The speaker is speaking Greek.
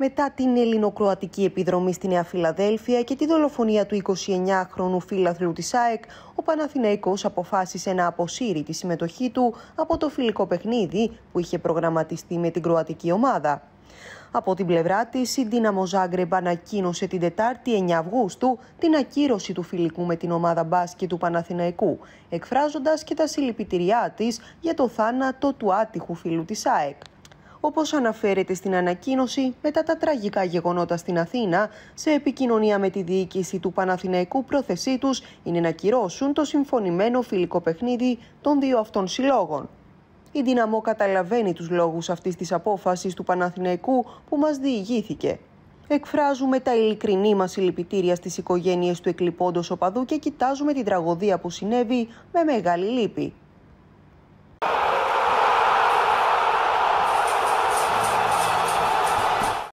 μετά την ελληνοκροατική επιδρομή στη Νέα Φιλαδέλφια και τη δολοφονία του 29χρονου φίλαθλου της ΑΕΚ, ο Παναθηναϊκός αποφάσισε να αποσύρει τη συμμετοχή του από το φιλικό παιχνίδι που είχε προγραμματιστεί με την κροατική ομάδα. Από την πλευρά της, η Δύναμο Ζάγκρεμπ ανακοίνωσε την Τετάρτη 9 Αυγούστου την ακύρωση του φιλικού με την ομάδα μπάσκετ του Παναθηναϊκού, εκφράζοντας και τα συλληπιτηριά της για το θάνατο του άτυχου φίλου της ΑΕΚ όπως αναφέρεται στην ανακοίνωση μετά τα τραγικά γεγονότα στην Αθήνα, σε επικοινωνία με τη διοίκηση του Παναθηναϊκού πρόθεσή τους είναι να κυρώσουν το συμφωνημένο φιλικό παιχνίδι των δύο αυτών συλλόγων. Η Δυναμό καταλαβαίνει τους λόγους αυτής της απόφασης του Παναθηναϊκού που μας διηγήθηκε. Εκφράζουμε τα ειλικρινή μας συλληπιτήρια στις οικογένειες του εκλειπώντος οπαδού και κοιτάζουμε την τραγωδία που συνέβη με μεγάλη λύπη.